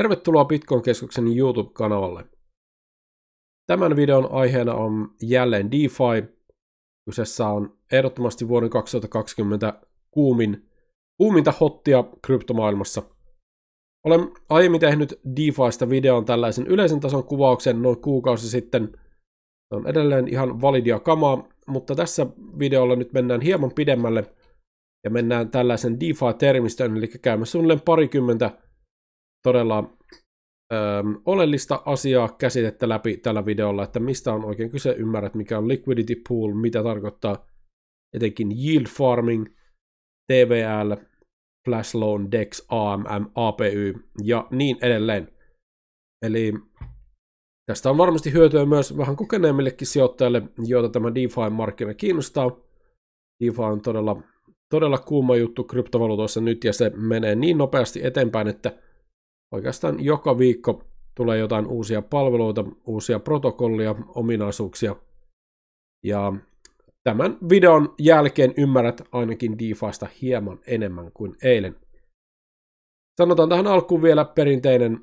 Tervetuloa Bitcoin-keskuksen YouTube-kanavalle. Tämän videon aiheena on jälleen DeFi. Kyseessä on ehdottomasti vuoden 2020 kuumin, kuuminta hottia kryptomaailmassa. Olen aiemmin tehnyt DeFiista videon tällaisen yleisen tason kuvauksen noin kuukausi sitten. Se on edelleen ihan validia kamaa, mutta tässä videolla nyt mennään hieman pidemmälle ja mennään tällaisen DeFi-termistön, eli käymme suunnilleen parikymmentä todella äm, oleellista asiaa käsitettä läpi tällä videolla, että mistä on oikein kyse, ymmärrät mikä on liquidity pool, mitä tarkoittaa etenkin yield farming, TVL, Flash Loan, DEX, AMM, APY ja niin edelleen. Eli tästä on varmasti hyötyä myös vähän kokeneemmillekin sijoittajille, joita tämä DeFi-markkina kiinnostaa. DeFi on todella, todella kuuma juttu kryptovaluutoissa nyt ja se menee niin nopeasti eteenpäin, että – oikeastaan joka viikko tulee jotain uusia palveluita, uusia protokollia, ominaisuuksia. Ja tämän videon jälkeen ymmärrät ainakin DeFiista hieman enemmän kuin eilen. Sanotaan tähän alkuun vielä perinteinen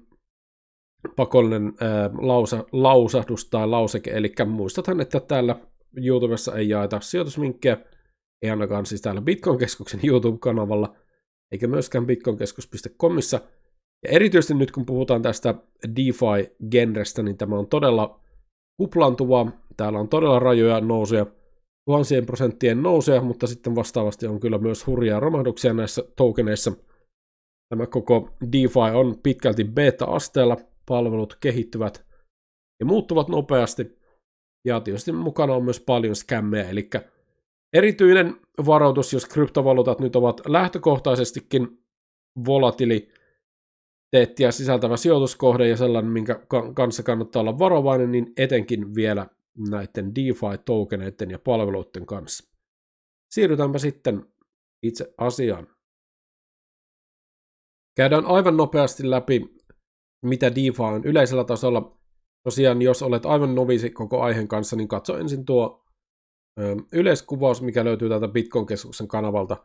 pakollinen ää, lausa, lausahdus tai lauseke, eli muistathan, että täällä YouTubessa ei jaeta sijoitusvinkkejä, ei ainakaan siis täällä Bitcoin-keskuksen YouTube-kanavalla, eikä myöskään bitcoinkeskus.comissa – ja erityisesti nyt kun puhutaan tästä DeFi-genrestä, niin tämä on todella kuplantuva. Täällä on todella rajoja nousuja, tuhansien prosenttien nousuja, mutta sitten vastaavasti on kyllä myös hurjaa romahduksia näissä tokeneissa. Tämä koko DeFi on pitkälti beta-asteella, palvelut kehittyvät ja muuttuvat nopeasti. Ja tietysti mukana on myös paljon skämmejä, eli erityinen varoitus, jos kryptovaluutat nyt ovat lähtökohtaisestikin volatili teettiä sisältävä sijoituskohde ja sellainen, minkä kanssa kannattaa olla varovainen, niin etenkin vielä näiden DeFi-tokeneiden ja palveluiden kanssa. Siirrytäänpä sitten itse asiaan. Käydään aivan nopeasti läpi, mitä DeFi on yleisellä tasolla. Tosiaan, jos olet aivan novisi koko aiheen kanssa, niin katso ensin tuo ö, yleiskuvaus, mikä löytyy täältä Bitcoin-keskuksen kanavalta.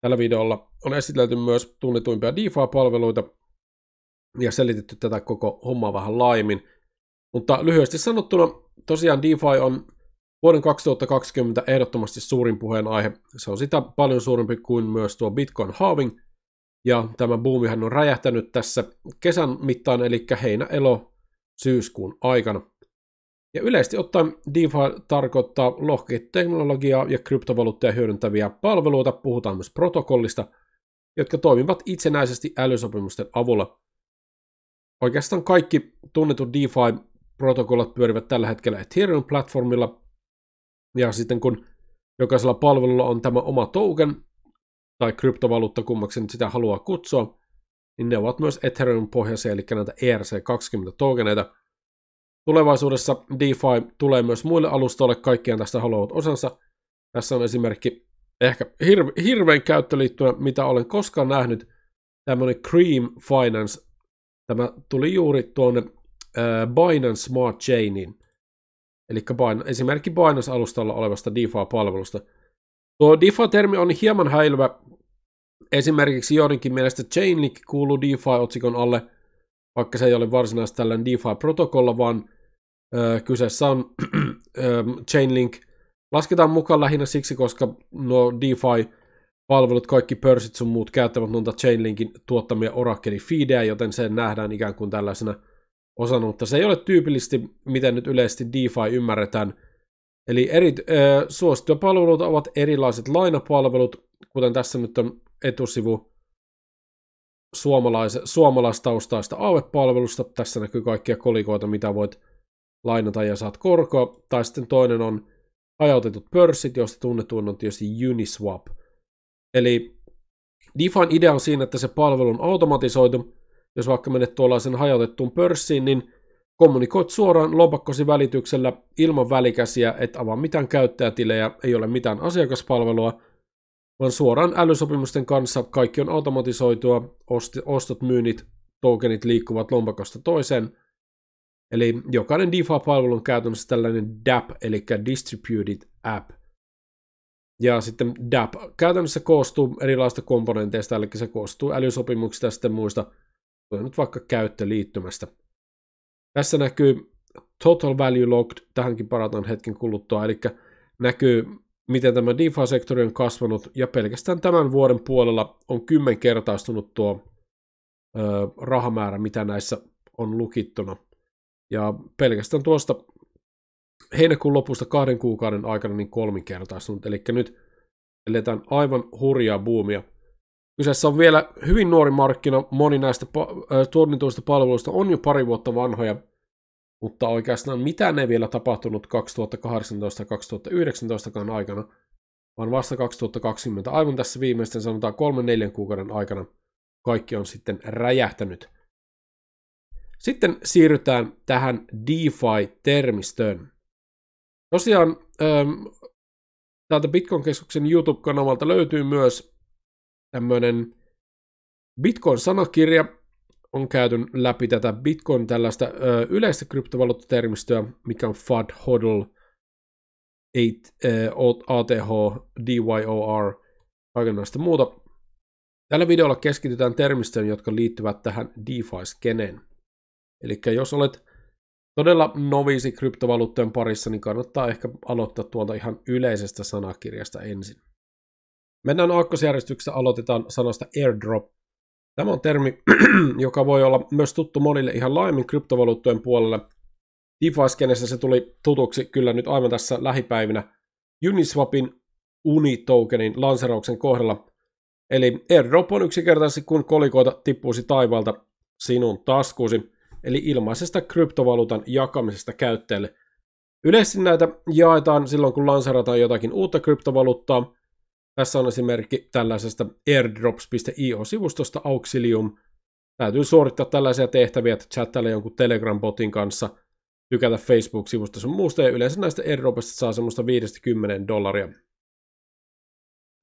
Tällä videolla on esitelty myös tunnetuimpia DeFi-palveluita, ja selitetty tätä koko hommaa vähän laimin. Mutta lyhyesti sanottuna, tosiaan DeFi on vuoden 2020 ehdottomasti suurin puheenaihe. Se on sitä paljon suurempi kuin myös tuo Bitcoin halving. Ja tämä boomihan on räjähtänyt tässä kesän mittaan, eli heinä, elo, syyskuun aikana. Ja yleisesti ottaen DeFi tarkoittaa lohketeknologiaa ja kryptovaluutteja hyödyntäviä palveluita, puhutaan myös protokollista, jotka toimivat itsenäisesti älysopimusten avulla. Oikeastaan kaikki tunnetut DeFi-protokollat pyörivät tällä hetkellä Ethereum-platformilla. Ja sitten kun jokaisella palvelulla on tämä oma token, tai kryptovaluutta kummaksi nyt sitä haluaa kutsua, niin ne ovat myös Ethereum-pohjaisia, eli näitä ERC20-tokeneita. Tulevaisuudessa DeFi tulee myös muille alustoille, kaikkien tästä haluavat osansa. Tässä on esimerkki ehkä hirve, hirveän käyttöliittymä, mitä olen koskaan nähnyt, tämmöinen Cream Finance Tämä tuli juuri tuonne Binance Smart Chainin, eli esimerkki Binance-alustalla olevasta DeFi-palvelusta. Tuo DeFi-termi on hieman häilyvä. Esimerkiksi joidenkin mielestä Chainlink kuuluu DeFi-otsikon alle, vaikka se ei ole varsinaisesti tällainen DeFi-protokolla, vaan ö, kyseessä on ö, Chainlink. Lasketaan mukaan lähinnä siksi, koska nuo DeFi palvelut, kaikki pörssit sun muut käyttävät noita Chainlinkin tuottamia orakkeli fiidejä joten se nähdään ikään kuin tällaisena osana, mutta se ei ole tyypillisesti, miten nyt yleisesti DeFi ymmärretään. Eli eri, äh, palveluita ovat erilaiset lainapalvelut, kuten tässä nyt on etusivu suomalais, suomalaistaustaista AVE-palvelusta. Tässä näkyy kaikkia kolikoita, mitä voit lainata ja saat korkoa. Tai sitten toinen on hajautetut pörssit, joista tunnetuin on tietysti Uniswap – Eli DeFin idea on siinä, että se palvelu on automatisoitu. Jos vaikka menet tuollaisen hajautettuun pörssiin, niin kommunikoit suoraan lompakkosi välityksellä ilman välikäsiä, et avaa mitään käyttäjätilejä, ei ole mitään asiakaspalvelua, vaan suoraan älysopimusten kanssa kaikki on automatisoitua, ostot, myynnit, tokenit liikkuvat lompakosta toiseen. Eli jokainen DeFi-palvelu on käytännössä tällainen DAP, eli Distributed App. Ja sitten DAP käytännössä koostuu erilaista komponenteista, eli se koostuu älysopimuksista ja sitten muista, nyt vaikka käyttöliittymästä. Tässä näkyy Total Value Locked, tähänkin parataan hetken kuluttua, eli näkyy miten tämä DeFi-sektori on kasvanut, ja pelkästään tämän vuoden puolella on kymmenkertaistunut tuo ö, rahamäärä, mitä näissä on lukittuna. Ja pelkästään tuosta heinäkuun lopusta kahden kuukauden aikana niin kolminkertaistunut, eli nyt eletään aivan hurjaa buumia. Kyseessä on vielä hyvin nuori markkina, moni näistä äh, tuotetuista palveluista on jo pari vuotta vanhoja, mutta oikeastaan mitään ei vielä tapahtunut 2018 2019 aikana, vaan vasta 2020, aivan tässä viimeisten sanotaan kolmen neljän kuukauden aikana, kaikki on sitten räjähtänyt. Sitten siirrytään tähän DeFi-termistöön. Tosiaan ähm, täältä Bitcoin-keskuksen YouTube-kanavalta löytyy myös tämmöinen Bitcoin-sanakirja, on käyty läpi tätä Bitcoin tällaista ö, äh, yleistä kryptovaluuttatermistöä, mikä on FUD, HODL, ATH, äh, DYOR, kaikenlaista muuta. Tällä videolla keskitytään termistöön, jotka liittyvät tähän DeFi-skeneen. Eli jos olet todella novisi kryptovaluuttojen parissa, niin kannattaa ehkä aloittaa tuolta ihan yleisestä sanakirjasta ensin. Mennään aakkosjärjestyksessä, aloitetaan sanasta airdrop. Tämä on termi, joka voi olla myös tuttu monille ihan laajemmin kryptovaluuttojen puolelle. DeFi-skenessä se tuli tutuksi kyllä nyt aivan tässä lähipäivinä Uniswapin Unitokenin lanserauksen kohdalla. Eli airdrop on yksinkertaisesti, kun kolikoita tippuisi taivaalta sinun taskuusi eli ilmaisesta kryptovaluutan jakamisesta käyttäjille. Yleisesti näitä jaetaan silloin, kun lanserataan jotakin uutta kryptovaluuttaa. Tässä on esimerkki tällaisesta airdrops.io-sivustosta Auxilium. Täytyy suorittaa tällaisia tehtäviä, että chattailla jonkun Telegram-botin kanssa, tykätä Facebook-sivusta sun muusta, ja yleensä näistä airdropista saa semmoista 50 dollaria.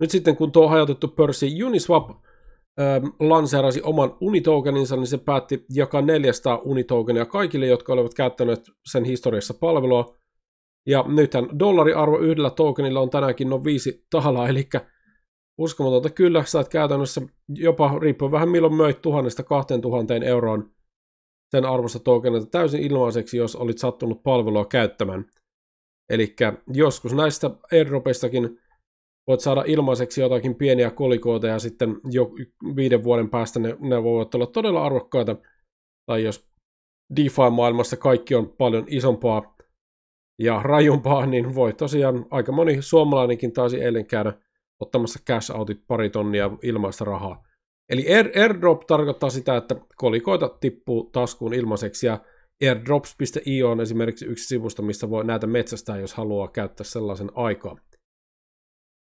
Nyt sitten kun tuo hajautettu pörssi Uniswap lanseerasi oman unitokeninsa, niin se päätti jakaa 400 unitokenia kaikille, jotka olivat käyttäneet sen historiassa palvelua. Ja nythän dollariarvo yhdellä tokenilla on tänäänkin noin viisi tahalla, eli uskomatonta kyllä, saat käytännössä jopa, riippuen vähän milloin möit tuhannesta kahteen tuhanteen euroon sen arvosta tokenilta täysin ilmaiseksi, jos olit sattunut palvelua käyttämään. Eli joskus näistä airdropeistakin voit saada ilmaiseksi jotakin pieniä kolikoita ja sitten jo viiden vuoden päästä ne, ne voivat olla todella arvokkaita. Tai jos DeFi-maailmassa kaikki on paljon isompaa ja rajumpaa, niin voi tosiaan aika moni suomalainenkin taisi eilen käydä ottamassa cash outit pari tonnia ilmaista rahaa. Eli air, airdrop tarkoittaa sitä, että kolikoita tippuu taskuun ilmaiseksi ja airdrops.io on esimerkiksi yksi sivusto, missä voi näitä metsästää, jos haluaa käyttää sellaisen aikaa.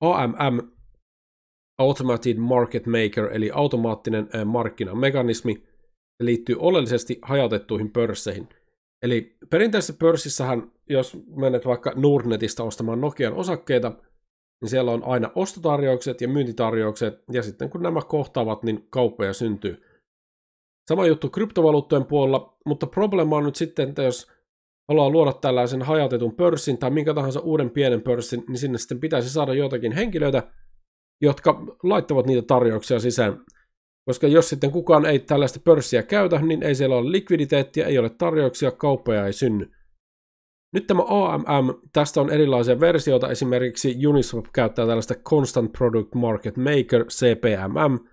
AMM, Automated Market Maker, eli automaattinen eh, markkinamekanismi, liittyy oleellisesti hajautettuihin pörsseihin. Eli perinteisessä pörssissähän, jos menet vaikka Nordnetista ostamaan Nokian osakkeita, niin siellä on aina ostotarjoukset ja myyntitarjoukset, ja sitten kun nämä kohtaavat, niin kauppoja syntyy. Sama juttu kryptovaluuttojen puolella, mutta probleema on nyt sitten, että jos haluaa luoda tällaisen hajautetun pörssin tai minkä tahansa uuden pienen pörssin, niin sinne sitten pitäisi saada jotakin henkilöitä, jotka laittavat niitä tarjouksia sisään. Koska jos sitten kukaan ei tällaista pörssiä käytä, niin ei siellä ole likviditeettiä, ei ole tarjouksia, kauppoja ei synny. Nyt tämä AMM, tästä on erilaisia versioita, esimerkiksi Uniswap käyttää tällaista Constant Product Market Maker, CPMM.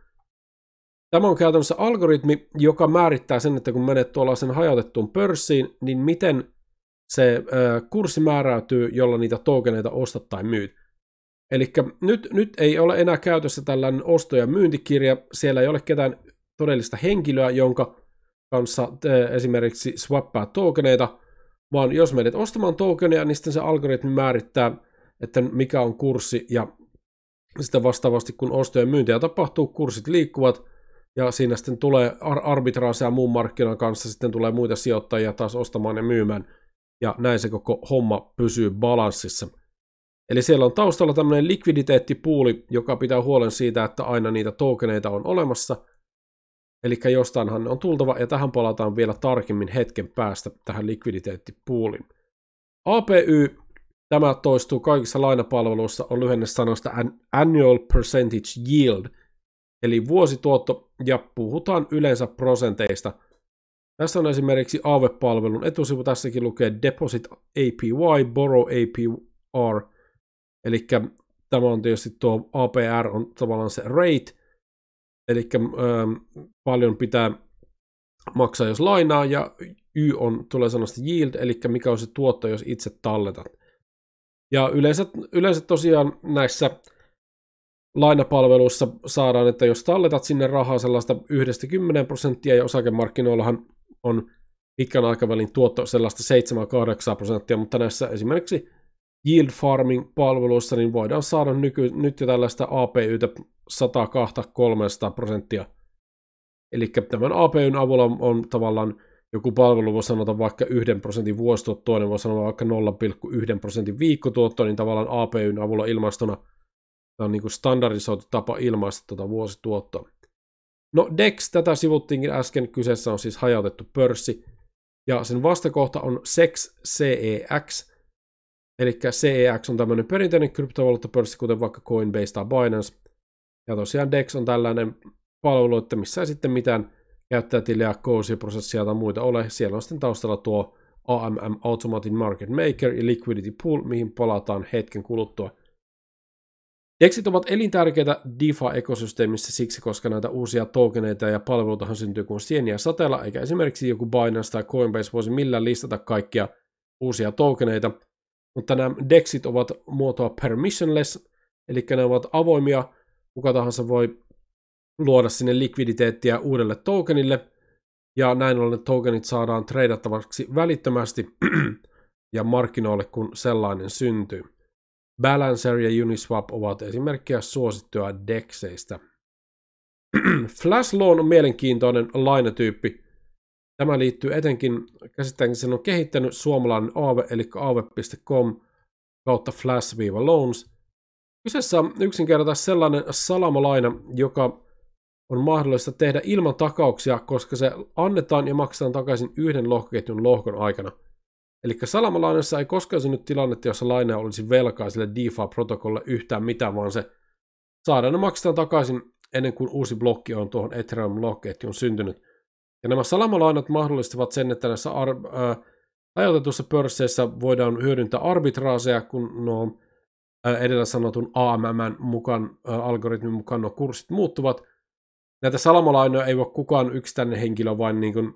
Tämä on käytännössä algoritmi, joka määrittää sen, että kun menet tuollaisen hajautettuun pörssiin, niin miten se äh, kurssi määräytyy, jolla niitä tokeneita ostat tai myyt. Eli nyt, nyt ei ole enää käytössä tällainen osto- ja myyntikirja, siellä ei ole ketään todellista henkilöä, jonka kanssa te esimerkiksi swappaa tokeneita, vaan jos menet ostamaan tokeneja, niin sitten se algoritmi määrittää, että mikä on kurssi, ja sitten vastaavasti kun osto- ja myyntiä tapahtuu, kurssit liikkuvat, ja siinä sitten tulee ar- arbitraaseja muun markkinan kanssa, sitten tulee muita sijoittajia taas ostamaan ja myymään, ja näin se koko homma pysyy balanssissa. Eli siellä on taustalla tämmöinen likviditeettipuuli, joka pitää huolen siitä, että aina niitä tokeneita on olemassa. Eli jostainhan ne on tultava, ja tähän palataan vielä tarkemmin hetken päästä tähän likviditeettipuuliin. APY, tämä toistuu kaikissa lainapalveluissa, on lyhenne sanoista Annual Percentage Yield, eli vuosituotto, ja puhutaan yleensä prosenteista – tässä on esimerkiksi AV-palvelun etusivu. Tässäkin lukee Deposit APY, Borrow APR. Eli tämä on tietysti tuo APR on tavallaan se rate. Eli ähm, paljon pitää maksaa, jos lainaa, ja Y on, tulee sanasta yield, eli mikä on se tuotto, jos itse talletat. Ja yleensä, yleensä tosiaan näissä lainapalveluissa saadaan, että jos talletat sinne rahaa sellaista yhdestä 10 prosenttia, ja osakemarkkinoillahan on pitkän aikavälin tuotto sellaista 7-8 prosenttia, mutta näissä esimerkiksi yield farming palveluissa niin voidaan saada nyky, nyt jo tällaista APYtä 102-300 prosenttia. Eli tämän APYn avulla on tavallaan joku palvelu voi sanota vaikka 1 prosentin vuosituotto, toinen voi sanoa vaikka 0,1 prosentin viikkotuotto, niin tavallaan APYn avulla ilmastona tämä on niin kuin standardisoitu tapa ilmaista tuota vuosituottoa. No DEX, tätä sivuttiinkin äsken, kyseessä on siis hajautettu pörssi, ja sen vastakohta on SEX, CEX, eli CEX on tämmöinen perinteinen kryptovaluuttapörssi, kuten vaikka Coinbase tai Binance, ja tosiaan DEX on tällainen palvelu, että missä ei sitten mitään käyttäjätilejä, prosessia tai muita ole, siellä on sitten taustalla tuo AMM Automatic Market Maker ja Liquidity Pool, mihin palataan hetken kuluttua. Dexit ovat elintärkeitä DeFi-ekosysteemissä siksi, koska näitä uusia tokeneita ja palveluitahan syntyy kuin sieniä sateella, eikä esimerkiksi joku Binance tai Coinbase voisi millään listata kaikkia uusia tokeneita, mutta nämä DEXit ovat muotoa permissionless, eli ne ovat avoimia, kuka tahansa voi luoda sinne likviditeettiä uudelle tokenille, ja näin ollen tokenit saadaan treidattavaksi välittömästi ja markkinoille, kun sellainen syntyy. Balancer ja Uniswap ovat esimerkkejä suosittuja dekseistä. Loan on mielenkiintoinen lainatyyppi. Tämä liittyy etenkin, käsittääkin sen on kehittänyt suomalainen AV, eli aave.com kautta flash-loans. Kyseessä on yksinkertaisesti sellainen salamalaina, joka on mahdollista tehdä ilman takauksia, koska se annetaan ja maksetaan takaisin yhden lohkoketjun lohkon aikana – Eli salamalainassa ei koskaan synnyt tilannetta, jossa laina olisi velkaa sille DeFi-protokolle yhtään mitään, vaan se saadaan ne maksetaan takaisin ennen kuin uusi blokki on tuohon Ethereum on syntynyt. Ja nämä salamalainat mahdollistavat sen, että näissä ar- ää, äh, pörsseissä voidaan hyödyntää arbitraaseja, kun nuo äh, edellä sanotun AMM mukaan, äh, algoritmin mukaan nuo kurssit muuttuvat. Näitä salamalainoja ei voi kukaan yksittäinen henkilö vain niin kuin,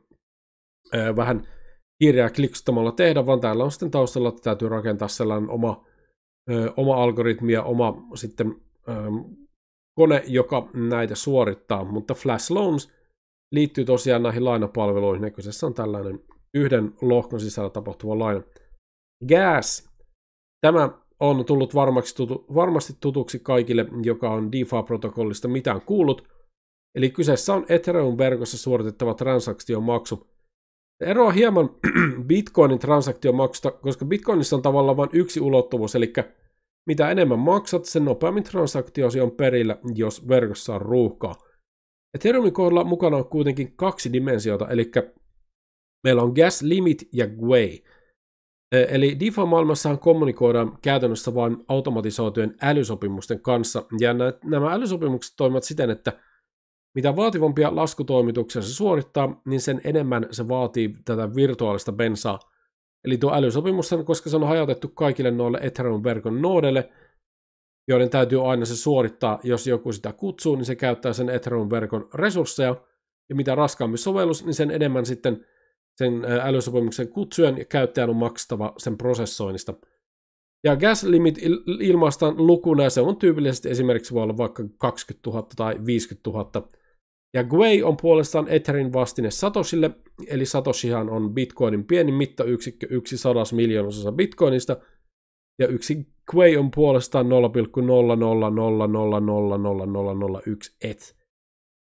äh, vähän kirjaa kliksuttamalla tehdä, vaan täällä on sitten taustalla, että täytyy rakentaa sellainen oma, ö, oma algoritmi ja oma sitten ö, kone, joka näitä suorittaa. Mutta Flash Loans liittyy tosiaan näihin lainapalveluihin, ja kyseessä on tällainen yhden lohkon sisällä tapahtuva laina. Gas. Tämä on tullut varmasti, tutu, varmasti tutuksi kaikille, joka on DeFi-protokollista mitään kuullut. Eli kyseessä on Ethereum-verkossa suoritettava transaktiomaksu, Ero on hieman Bitcoinin transaktiomaksusta, koska Bitcoinissa on tavallaan vain yksi ulottuvuus, eli mitä enemmän maksat, sen nopeammin transaktiosi on perillä, jos verkossa on ruuhkaa. Ethereumin kohdalla mukana on kuitenkin kaksi dimensiota, eli meillä on gas limit ja way, e, Eli DeFi-maailmassahan kommunikoidaan käytännössä vain automatisoitujen älysopimusten kanssa, ja nämä älysopimukset toimivat siten, että mitä vaativampia laskutoimituksia se suorittaa, niin sen enemmän se vaatii tätä virtuaalista bensaa. Eli tuo älysopimus, koska se on hajautettu kaikille noille Ethereum-verkon noodeille, joiden täytyy aina se suorittaa, jos joku sitä kutsuu, niin se käyttää sen Ethereum-verkon resursseja, ja mitä raskaampi sovellus, niin sen enemmän sitten sen älysopimuksen kutsujen ja käyttäjän on maksettava sen prosessoinnista. Ja gas limit ilmaistaan lukuna ja se on tyypillisesti esimerkiksi voi olla vaikka 20 000 tai 50 000. Ja Gwei on puolestaan Etherin vastine Satosille, eli Satoshihan on Bitcoinin pienin mittayksikkö, yksi sadas miljoonasosa Bitcoinista, ja yksi Gwei on puolestaan 0,00000001 et.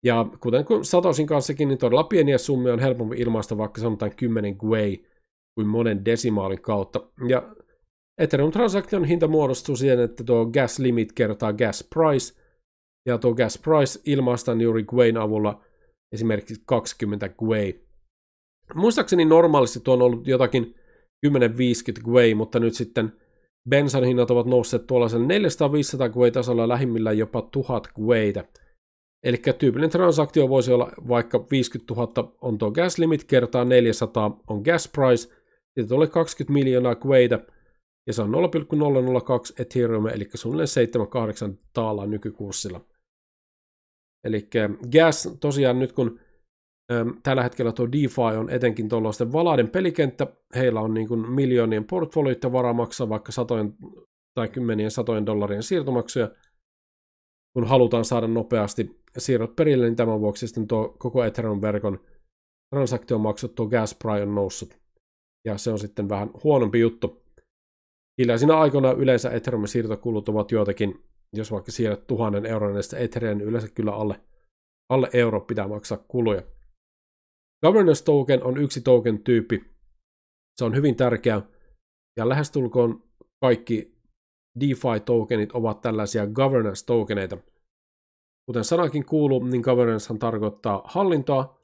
Ja kuten Satosin kanssakin, niin todella pieniä summia on helpompi ilmaista vaikka sanotaan 10 Gwei kuin monen desimaalin kautta. Ja Ethereum transaktion hinta muodostuu siihen, että tuo gas limit kertaa gas price – ja tuo Gas Price ilmaistaan juuri Gwayn avulla esimerkiksi 20 Gway. Muistaakseni normaalisti tuo on ollut jotakin 10-50 Gway, mutta nyt sitten bensan hinnat ovat nousseet tuollaisen 400-500 Gway tasolla lähimmillä jopa 1000 Gwayta. Eli tyypillinen transaktio voisi olla vaikka 50 000 on tuo gas limit kertaa 400 on gas price, siitä tulee 20 miljoonaa Gwayta, ja se on 0,002 Ethereum, eli suunnilleen 7-8 taalaa nykykurssilla. Eli Gas tosiaan nyt kun tällä hetkellä tuo DeFi on etenkin tuollaisten valaiden pelikenttä. Heillä on niin kuin miljoonien portfolioita varaa maksaa vaikka satojen tai kymmenien satojen dollarien siirtomaksuja, kun halutaan saada nopeasti siirrot perille, niin tämän vuoksi sitten tuo koko Ethereum-verkon transaktiomaksut, tuo gas price on noussut. Ja se on sitten vähän huonompi juttu. Hiljaisina aikoina yleensä ethereum siirtokulut ovat joitakin jos vaikka siirrät tuhannen euron, näistä sitä yleensä kyllä alle, alle euro pitää maksaa kuluja. Governance token on yksi token tyyppi. Se on hyvin tärkeä. Ja lähestulkoon kaikki DeFi-tokenit ovat tällaisia governance tokeneita. Kuten sanakin kuuluu, niin governance tarkoittaa hallintoa,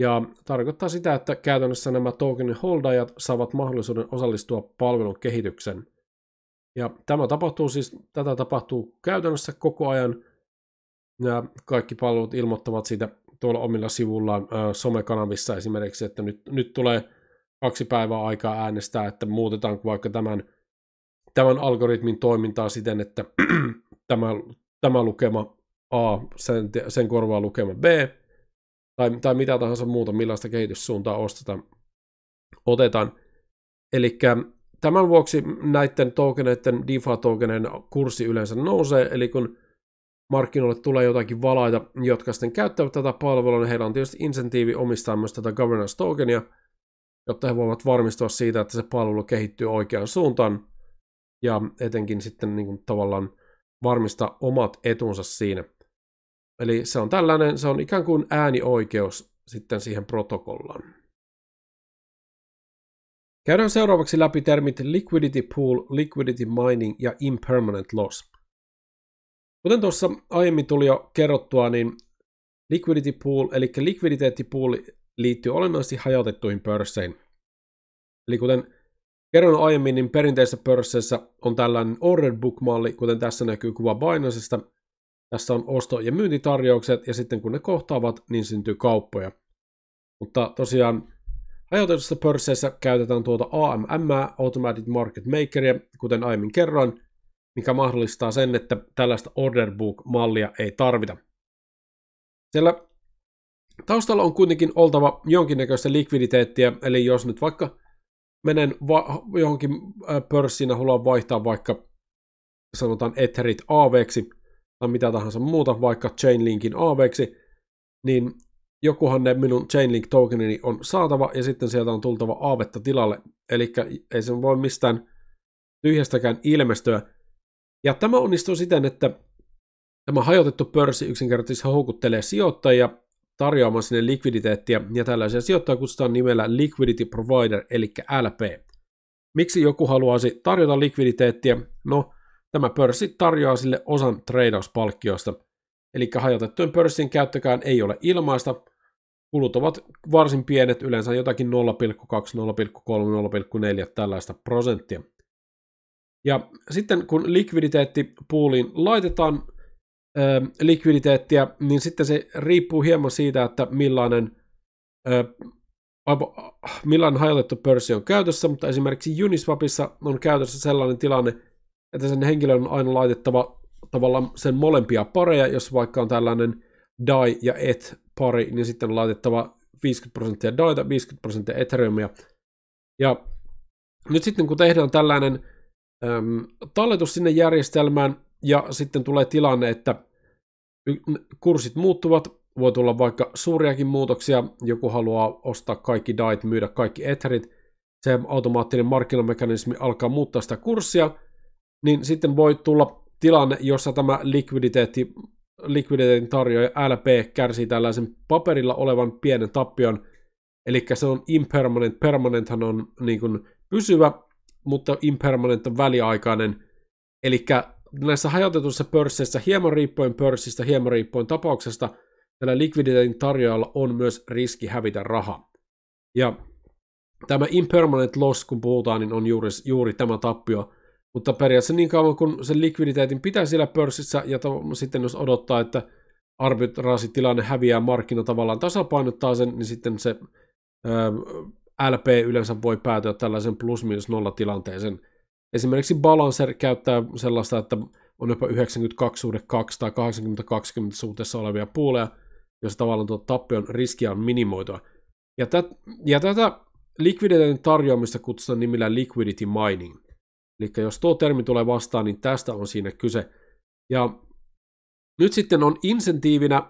ja tarkoittaa sitä, että käytännössä nämä tokenin holdajat saavat mahdollisuuden osallistua palvelun kehitykseen. Ja tämä tapahtuu siis, tätä tapahtuu käytännössä koko ajan. Nämä kaikki palvelut ilmoittavat siitä tuolla omilla sivullaan somekanavissa esimerkiksi, että nyt, nyt tulee kaksi päivää aikaa äänestää, että muutetaanko vaikka tämän, tämän algoritmin toimintaa siten, että tämä, tämä lukema A, sen, sen korvaa lukema B, tai, tai mitä tahansa muuta, millaista kehityssuuntaa ostetaan, otetaan. Eli Tämän vuoksi näiden tokeneiden, DeFi-tokeneiden kurssi yleensä nousee, eli kun markkinoille tulee jotakin valaita, jotka sitten käyttävät tätä palvelua, niin heillä on tietysti insentiivi omistaa myös tätä governance tokenia, jotta he voivat varmistua siitä, että se palvelu kehittyy oikeaan suuntaan ja etenkin sitten niin kuin tavallaan varmistaa omat etunsa siinä. Eli se on tällainen, se on ikään kuin äänioikeus sitten siihen protokollaan. Käydään seuraavaksi läpi termit liquidity pool, liquidity mining ja impermanent loss. Kuten tuossa aiemmin tuli jo kerrottua, niin liquidity pool eli likviditeettipool liittyy olennaisesti hajautettuihin pörsseihin. Eli kuten kerron aiemmin, niin perinteisessä pörsseissä on tällainen order book-malli, kuten tässä näkyy kuva Binancesta. Tässä on osto- ja myyntitarjoukset, ja sitten kun ne kohtaavat, niin syntyy kauppoja. Mutta tosiaan Ajoitetussa pörsseissä käytetään tuota AMM, (automated Market Makeria, kuten aiemmin kerroin, mikä mahdollistaa sen, että tällaista order book-mallia ei tarvita. Siellä taustalla on kuitenkin oltava jonkinnäköistä likviditeettiä, eli jos nyt vaikka menen va- johonkin pörssiin ja haluan vaihtaa vaikka sanotaan Etherit AVksi tai mitä tahansa muuta, vaikka Chainlinkin AVksi, niin jokuhan ne minun Chainlink tokenini on saatava ja sitten sieltä on tultava aavetta tilalle. Eli ei se voi mistään tyhjästäkään ilmestyä. Ja tämä onnistuu siten, että tämä hajotettu pörssi yksinkertaisesti houkuttelee sijoittajia tarjoamaan sinne likviditeettiä ja tällaisia sijoittajia kutsutaan nimellä Liquidity Provider eli LP. Miksi joku haluaisi tarjota likviditeettiä? No, tämä pörssi tarjoaa sille osan palkkiosta Eli hajotettujen pörssin käyttökään ei ole ilmaista, Kulut ovat varsin pienet, yleensä jotakin 0,2, 0,3, 0,4 tällaista prosenttia. Ja sitten kun likviditeetti puuliin laitetaan ö, ähm, likviditeettiä, niin sitten se riippuu hieman siitä, että millainen, ö, äh, äh, millainen hajotettu pörssi on käytössä, mutta esimerkiksi Uniswapissa on käytössä sellainen tilanne, että sen henkilön on aina laitettava tavallaan sen molempia pareja, jos vaikka on tällainen DAI ja ETH pari, niin sitten on laitettava 50 prosenttia DAIta, 50 prosenttia Ethereumia. Ja nyt sitten kun tehdään tällainen äm, talletus sinne järjestelmään ja sitten tulee tilanne, että kurssit muuttuvat, voi tulla vaikka suuriakin muutoksia, joku haluaa ostaa kaikki DAIt, myydä kaikki Etherit, se automaattinen markkinamekanismi alkaa muuttaa sitä kurssia, niin sitten voi tulla tilanne, jossa tämä likviditeetti likviditeetin tarjoaja LP kärsii tällaisen paperilla olevan pienen tappion, eli se on impermanent, permanenthan on niin kuin pysyvä, mutta impermanent on väliaikainen, eli näissä hajautetuissa pörsseissä hieman riippuen pörssistä, hieman riippuen tapauksesta, tällä likviditeetin tarjoajalla on myös riski hävitä raha. Ja tämä impermanent loss, kun puhutaan, niin on juuri, juuri tämä tappio, mutta periaatteessa niin kauan kun sen likviditeetin pitää siellä pörssissä ja to, sitten jos odottaa, että arbitraasitilanne häviää, markkina tavallaan tasapainottaa sen, niin sitten se ö, ähm, LP yleensä voi päätyä tällaisen plus minus nolla tilanteeseen. Esimerkiksi Balancer käyttää sellaista, että on jopa 92 suhde 2 tai 80-20 suhteessa olevia puoleja, jos tavallaan tuo tappion riskiä on minimoitua. Ja, tät, ja tätä likviditeetin tarjoamista kutsutaan nimellä liquidity mining – Eli jos tuo termi tulee vastaan, niin tästä on siinä kyse. Ja nyt sitten on insentiivinä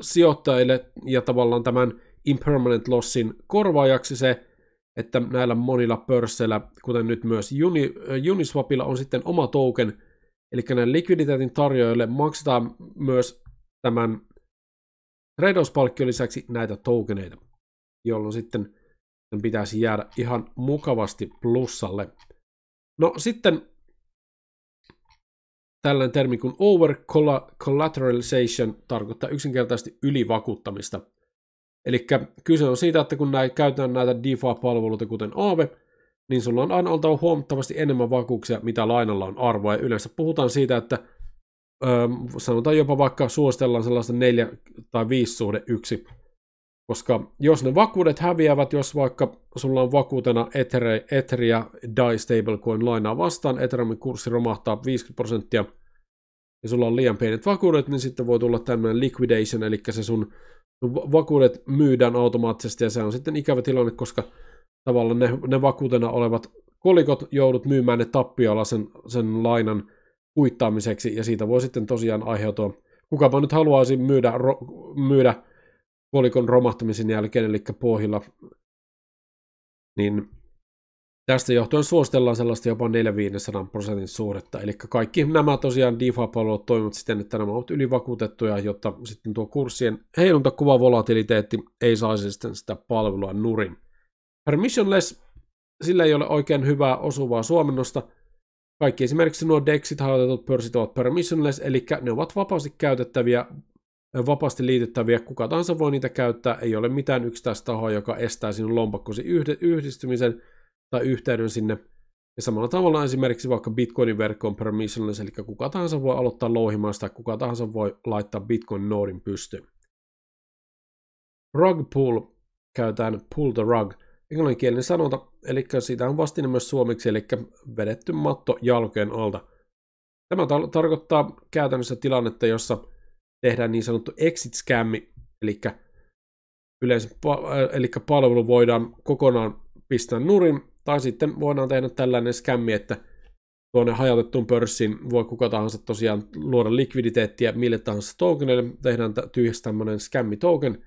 sijoittajille ja tavallaan tämän impermanent lossin korvaajaksi se, että näillä monilla pörsseillä, kuten nyt myös Uni, Uniswapilla, on sitten oma token, eli näille likviditeetin tarjoajille maksetaan myös tämän trade-off-palkkion lisäksi näitä tokeneita, jolloin sitten pitäisi jäädä ihan mukavasti plussalle No sitten tällainen termi kuin over collateralization tarkoittaa yksinkertaisesti ylivakuuttamista. Eli kyse on siitä, että kun näitä, käytetään näitä DeFi-palveluita kuten Aave, niin sulla on aina oltava huomattavasti enemmän vakuuksia, mitä lainalla on arvoa. Ja yleensä puhutaan siitä, että ö, öö, sanotaan jopa vaikka suositellaan sellaista 4 tai 5 suhde 1 koska jos ne vakuudet häviävät, jos vaikka sulla on vakuutena Ether, Ether ja DAI stablecoin lainaa vastaan, Ethereumin kurssi romahtaa 50 prosenttia, ja sulla on liian pienet vakuudet, niin sitten voi tulla tämmöinen liquidation, eli se sun, sun vakuudet myydään automaattisesti, ja se on sitten ikävä tilanne, koska tavallaan ne, ne vakuutena olevat kolikot joudut myymään ne tappiolla sen, sen lainan kuittaamiseksi, ja siitä voi sitten tosiaan aiheutua, kukapa nyt haluaisi myydä, ro, myydä kolikon romahtamisen jälkeen, eli pohjilla, niin tästä johtuen suositellaan sellaista jopa 400 prosentin suhdetta. Eli kaikki nämä tosiaan DeFi-palvelut toimivat siten, että nämä ovat ylivakuutettuja, jotta sitten tuo kurssien kuva volatiliteetti ei saisi sitten sitä palvelua nurin. Permissionless, sillä ei ole oikein hyvää osuvaa suomennosta, kaikki esimerkiksi nuo DEXit hajotetut pörssit ovat permissionless, eli ne ovat vapaasti käytettäviä vapaasti liitettäviä, kuka tahansa voi niitä käyttää, ei ole mitään yksittäistä tahoa, joka estää sinun lompakkosi yhdistymisen tai yhteyden sinne. Ja samalla tavalla esimerkiksi vaikka Bitcoinin verkko on permissionless, eli kuka tahansa voi aloittaa louhimaan sitä, kuka tahansa voi laittaa Bitcoin-noodin pystyyn. Rug pull käytetään pull the rug, englanninkielinen sanonta, eli siitä on vastine myös suomeksi, eli vedetty matto jalkojen alta. Tämä tar- tarkoittaa käytännössä tilannetta, jossa – tehdään niin sanottu exit scam, eli yleensä äh, eli palvelu voidaan kokonaan pistää nurin, tai sitten voidaan tehdä tällainen skämmi, että tuonne hajautettuun pörssiin voi kuka tahansa tosiaan luoda likviditeettiä mille tahansa tokenille, tehdään tyhjäksi tämmöinen skämmi token,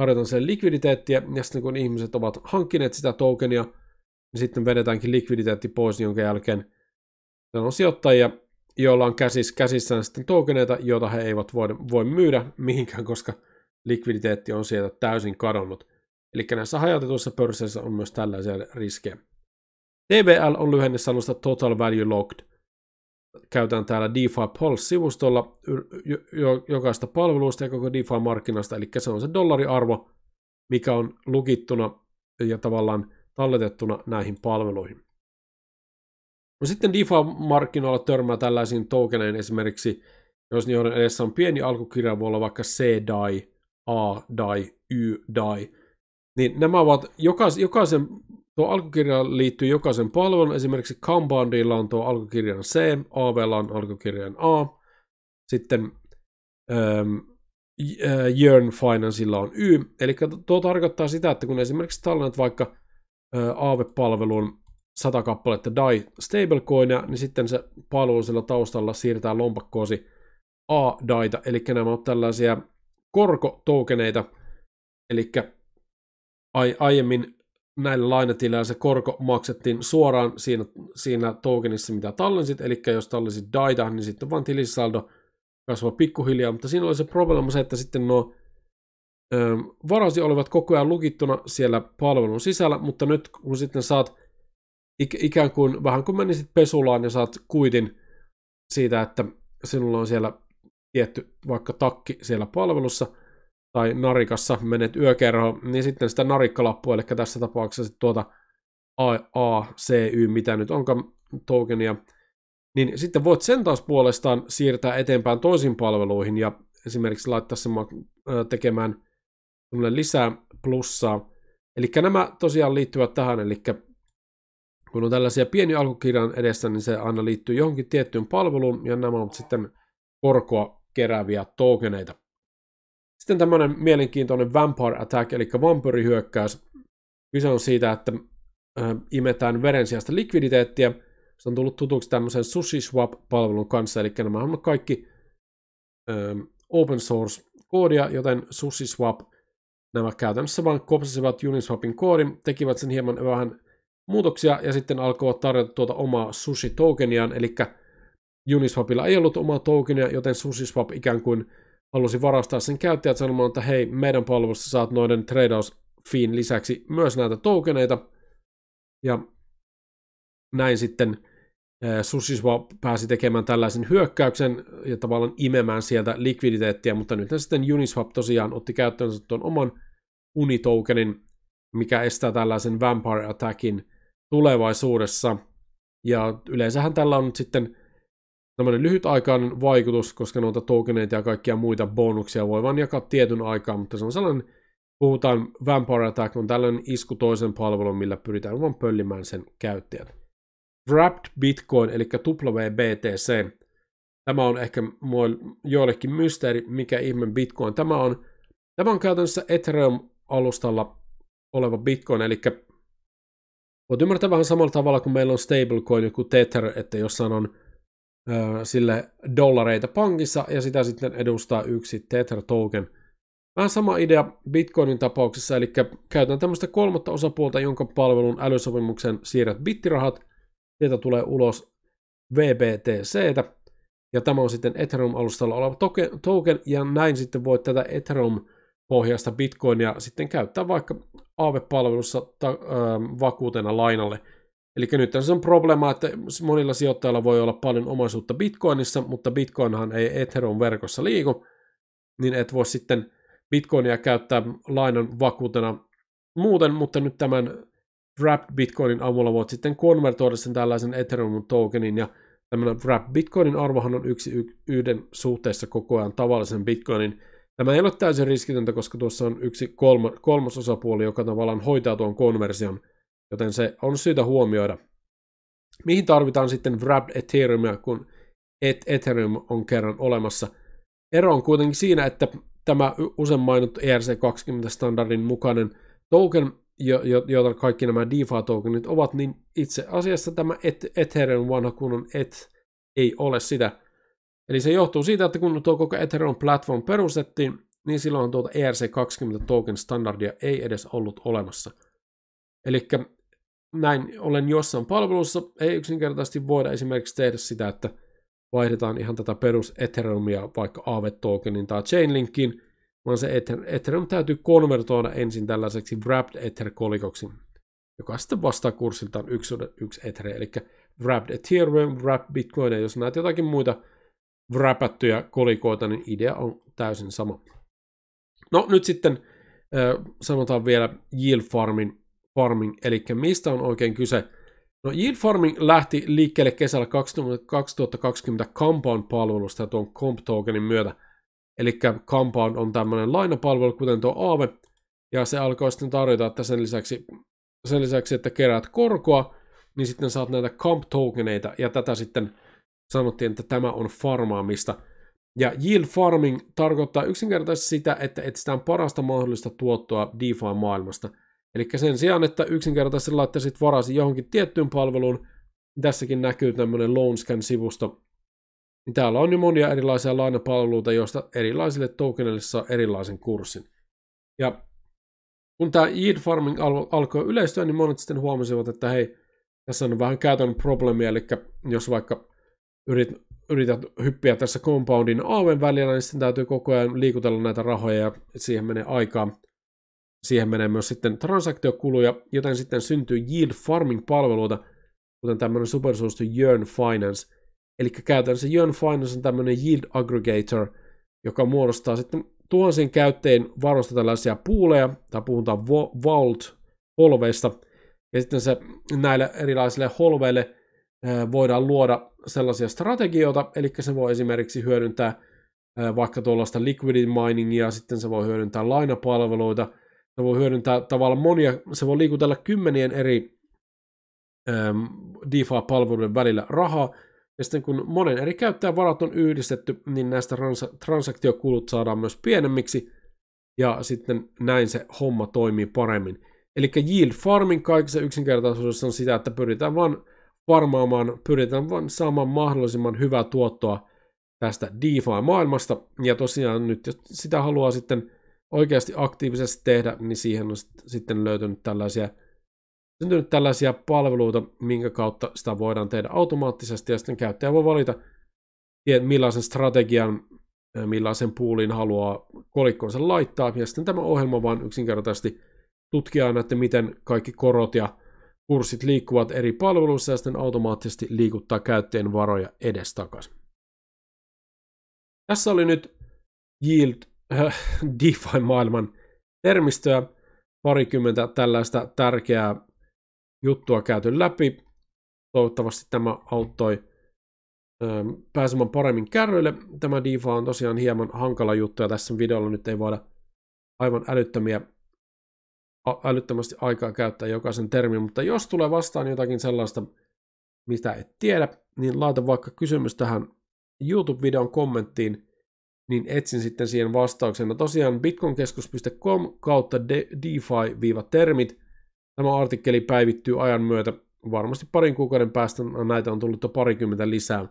tarjotaan sen likviditeettiä, ja sitten kun ihmiset ovat hankkineet sitä tokenia, niin sitten vedetäänkin likviditeetti pois, jonka jälkeen siellä on sijoittajia, joilla on käsis, käsissään sitten tokeneita, joita he eivät voi, voi myydä mihinkään, koska likviditeetti on sieltä täysin kadonnut. Eli näissä hajautetuissa pörsseissä on myös tällaisia riskejä. TVL on lyhenne sanosta Total Value Locked. Käytän täällä DeFi Pulse-sivustolla jokaista palveluista ja koko DeFi-markkinasta, eli se on se dollariarvo, mikä on lukittuna ja tavallaan talletettuna näihin palveluihin. No sitten DeFi-markkinoilla törmää tällaisiin tokeneihin esimerkiksi, jos niiden edessä on pieni alkukirja, voi olla vaikka C DAI, A DAI, Y DAI. Niin nämä ovat, jokaisen, jokaisen tuo alkukirja liittyy jokaisen palvelun, esimerkiksi Kanbanilla on tuo alkukirjan C, AVlla on alkukirjan A, sitten ähm, äh, Yearn Financeilla on Y, eli tuo tarkoittaa sitä, että kun esimerkiksi tallennat vaikka äh, AV-palvelun 100 kappaletta DAI stablecoinia, niin sitten se palvelu taustalla siirtää lompakkoosi A-DAIta, eli nämä on tällaisia korkotoukeneita, eli ai, aiemmin näillä lainatileillä se korko maksettiin suoraan siinä, siinä tokenissa, mitä tallensit, eli jos tallensit DAIta, niin sitten vaan tilisaldo kasvaa pikkuhiljaa, mutta siinä oli se problema se, että sitten nuo öö, varasi olivat koko ajan lukittuna siellä palvelun sisällä, mutta nyt kun sitten saat ik, ikään kuin vähän kuin menisit pesulaan ja saat kuitin siitä, että sinulla on siellä tietty vaikka takki siellä palvelussa tai narikassa, menet yökerhoon, niin sitten sitä narikkalappua, eli tässä tapauksessa tuota AACY, mitä nyt onkaan tokenia, niin sitten voit sen taas puolestaan siirtää eteenpäin toisiin palveluihin ja esimerkiksi laittaa sen tekemään lisää plussaa. Eli nämä tosiaan liittyvät tähän, eli kun on tällaisia pieniä alkukirjan edessä, niin se aina liittyy johonkin tiettyyn palveluun, ja nämä ovat sitten korkoa kerääviä tokeneita. Sitten tämmöinen mielenkiintoinen Vampire Attack, eli vampyrihyökkäys. Kyse on siitä, että äh, imetään veren sijasta likviditeettiä. Se on tullut tutuksi tämmöisen Sushi Swap-palvelun kanssa, eli nämä on kaikki ähm, open source-koodia, joten Sushi Swap, nämä käytännössä vain kopsasivat Uniswapin koodin, tekivät sen hieman vähän muutoksia ja sitten alkoivat tarjota tuota omaa sushi tokeniaan, eli Uniswapilla ei ollut omaa tokenia, joten SushiSwap ikään kuin halusi varastaa sen käyttäjät sanomaan, että hei, meidän palvelussa saat noiden tradeaus fiin lisäksi myös näitä tokeneita. Ja näin sitten eh, SushiSwap pääsi tekemään tällaisen hyökkäyksen ja tavallaan imemään sieltä likviditeettiä, mutta nyt sitten Uniswap tosiaan otti käyttöönsä tuon oman unitokenin, mikä estää tällaisen Vampire Attackin tulevaisuudessa. Ja yleensähän tällä on nyt sitten tämmöinen lyhytaikainen vaikutus, koska noita tokeneita ja kaikkia muita bonuksia voi vain jakaa tietyn aikaa, mutta se on sellainen, puhutaan Vampire Attack, on tällainen isku toisen palvelun, millä pyritään vain pöllimään sen käyttäjät. Wrapped Bitcoin, eli WBTC. Tämä on ehkä joillekin mysteeri, mikä ihme Bitcoin tämä on. Tämä on käytännössä Ethereum-alustalla oleva Bitcoin, eli voit ymmärtää vähän samalla tavalla, kuin meillä on stablecoin, joku Tether, että jossain on ö, sille dollareita pankissa ja sitä sitten edustaa yksi Tether-token. Vähän sama idea Bitcoinin tapauksessa, eli käytetään tämmöistä kolmatta osapuolta, jonka palvelun älysopimuksen siirrät bittirahat, sieltä tulee ulos VBTC, ja tämä on sitten Ethereum-alustalla oleva token, ja näin sitten voit tätä Ethereum pohjaista bitcoinia sitten käyttää vaikka AV-palvelussa ta, ö, ähm, vakuutena lainalle. Eli nyt tässä on problema, että monilla sijoittajilla voi olla paljon omaisuutta bitcoinissa, mutta bitcoinhan ei Ethereum verkossa liiku, niin et voi sitten bitcoinia käyttää lainan vakuutena muuten, mutta nyt tämän Wrapped Bitcoinin avulla voit sitten konvertoida sen tällaisen Ethereum tokenin ja tämmöinen Wrapped Bitcoinin arvohan on yksi yhden suhteessa koko ajan tavallisen Bitcoinin Tämä ei ole täysin riskitöntä, koska tuossa on yksi kolma, kolmas osapuoli, joka tavallaan hoitaa tuon konversion, joten se on syytä huomioida. Mihin tarvitaan sitten wrapped Ethereumia, kun et Ethereum on kerran olemassa? Ero on kuitenkin siinä, että tämä usein mainittu ERC20-standardin mukainen token, jota kaikki nämä DeFi-tokenit ovat, niin itse asiassa tämä et Ethereum vanha kunnon et ei ole sitä – Eli se johtuu siitä, että kun tuo koko Ethereum Platform perustettiin, niin silloin tuota ERC20 token standardia ei edes ollut olemassa. Eli näin olen jossain palvelussa, ei yksinkertaisesti voida esimerkiksi tehdä sitä, että vaihdetaan ihan tätä perus Ethereumia vaikka AV-tokenin tai Chainlinkin, vaan se Ethereum täytyy konvertoida ensin tällaiseksi Wrapped Ether-kolikoksi, joka sitten vastaa kurssiltaan yksi, yksi Ether, eli Wrapped Ethereum, Wrapped Bitcoin, ja jos näet jotakin muita räpättyjä kolikoita, niin idea on täysin sama. No nyt sitten sanotaan vielä yield farming, farming, eli mistä on oikein kyse. No yield farming lähti liikkeelle kesällä 2020 Compound-palvelusta ja tuon Comp Tokenin myötä. Eli Compound on tämmöinen lainapalvelu, kuten tuo Aave, ja se alkoi sitten tarjota, että sen lisäksi, sen lisäksi että keräät korkoa, niin sitten saat näitä Comp Tokeneita, ja tätä sitten sanottiin, että tämä on farmaamista. Ja yield farming tarkoittaa yksinkertaisesti sitä, että etsitään parasta mahdollista tuottoa DeFi-maailmasta. Eli sen sijaan, että yksinkertaisesti laittaisit varasi johonkin tiettyyn palveluun, tässäkin näkyy tämmöinen Loanscan-sivusto. Täällä on jo monia erilaisia lainapalveluita, joista erilaisille tokenille saa erilaisen kurssin. Ja kun tämä yield farming alkoi yleistyä, niin monet sitten huomasivat, että hei, tässä on vähän käytännön probleemia, eli jos vaikka yrit, yrität hyppiä tässä compoundin aaven välillä, niin sitten täytyy koko ajan liikutella näitä rahoja ja siihen menee aikaa. Siihen menee myös sitten transaktiokuluja, joten sitten syntyy yield farming-palveluita, kuten tämmöinen supersuosittu Yearn Finance. Eli käytännössä Yearn Finance on tämmöinen yield aggregator, joka muodostaa sitten tuhansien käyttäjien varosta tällaisia puuleja, tai puhutaan vault-holveista, ja sitten se näille erilaisille holveille voidaan luoda sellaisia strategioita, eli se voi esimerkiksi hyödyntää vaikka tuollaista liquidity miningia, sitten se voi hyödyntää lainapalveluita, se voi hyödyntää tavallaan monia, se voi liikutella kymmenien eri DeFi-palveluiden välillä rahaa, ja sitten kun monen eri käyttäjän varat on yhdistetty, niin näistä trans- transaktiokulut saadaan myös pienemmiksi, ja sitten näin se homma toimii paremmin. Eli yield farming kaikessa yksinkertaisuudessa on sitä, että pyritään vaan farmaamaan, pyritään vain saamaan mahdollisimman hyvää tuottoa tästä DeFi-maailmasta. Ja tosiaan nyt, jos sitä haluaa sitten oikeasti aktiivisesti tehdä, niin siihen on sitten löytynyt tällaisia, syntynyt tällaisia palveluita, minkä kautta sitä voidaan tehdä automaattisesti, ja sitten käyttäjä voi valita, millaisen strategian, millaisen puulin haluaa kolikkoonsa laittaa, ja sitten tämä ohjelma vaan yksinkertaisesti tutkii aina, että miten kaikki korot ja Kurssit liikkuvat eri palveluissa ja sitten automaattisesti liikuttaa käyttäjien varoja edestakaisin. Tässä oli nyt Yield äh, DeFi-maailman termistöä, parikymmentä tällaista tärkeää juttua käyty läpi. Toivottavasti tämä auttoi ähm, pääsemään paremmin kärryille. Tämä DeFi on tosiaan hieman hankala juttu ja tässä videolla nyt ei voida aivan älyttömiä älyttömästi aikaa käyttää jokaisen termin, mutta jos tulee vastaan jotakin sellaista, mitä et tiedä, niin laita vaikka kysymys tähän YouTube-videon kommenttiin, niin etsin sitten siihen vastauksen. No tosiaan bitcoinkeskus.com kautta DeFi-termit. Tämä artikkeli päivittyy ajan myötä. Varmasti parin kuukauden päästä näitä on tullut jo parikymmentä lisää.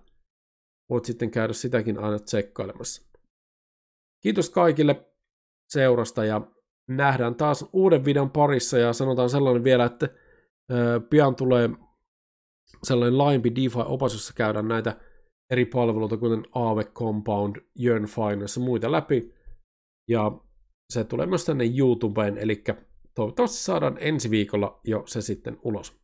Voit sitten käydä sitäkin aina tsekkailemassa. Kiitos kaikille seurasta ja nähdään taas uuden videon parissa ja sanotaan sellainen vielä, että pian tulee sellainen laajempi DeFi-opas, jossa käydään näitä eri palveluita, kuten Aave Compound, Yearn Finance ja muita läpi. Ja se tulee myös tänne YouTubeen, eli toivottavasti saadaan ensi viikolla jo se sitten ulos.